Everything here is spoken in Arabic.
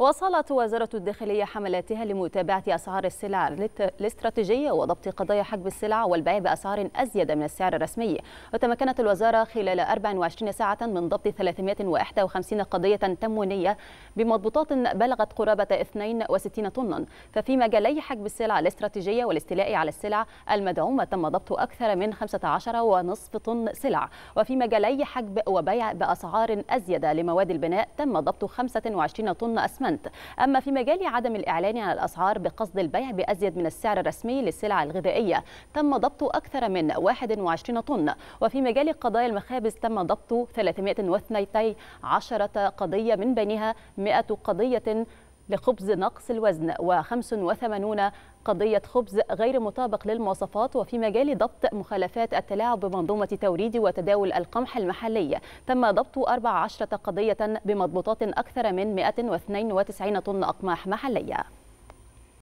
واصلت وزاره الداخليه حملاتها لمتابعه اسعار السلع الاستراتيجيه وضبط قضايا حجب السلع والبيع باسعار ازيد من السعر الرسمي وتمكنت الوزاره خلال 24 ساعه من ضبط 351 قضيه تموينيه بمضبوطات بلغت قرابه 62 طنا ففي مجالي حجب السلع الاستراتيجيه والاستيلاء على السلع المدعومه تم ضبط اكثر من 15 ونصف طن سلع وفي مجالي حجب وبيع باسعار ازيد لمواد البناء تم ضبط 25 طن اسمنت الأسمنت أما في مجال عدم الإعلان عن الأسعار بقصد البيع بأزيد من السعر الرسمي للسلع الغذائية تم ضبط أكثر من 21 طن وفي مجال قضايا المخابز تم ضبط 312 قضية من بينها 100 قضية لخبز نقص الوزن و85 قضية خبز غير مطابق للمواصفات وفي مجال ضبط مخالفات التلاعب بمنظومة توريد وتداول القمح المحلي تم ضبط 14 قضية بمضبوطات أكثر من 192 طن أقماح محلية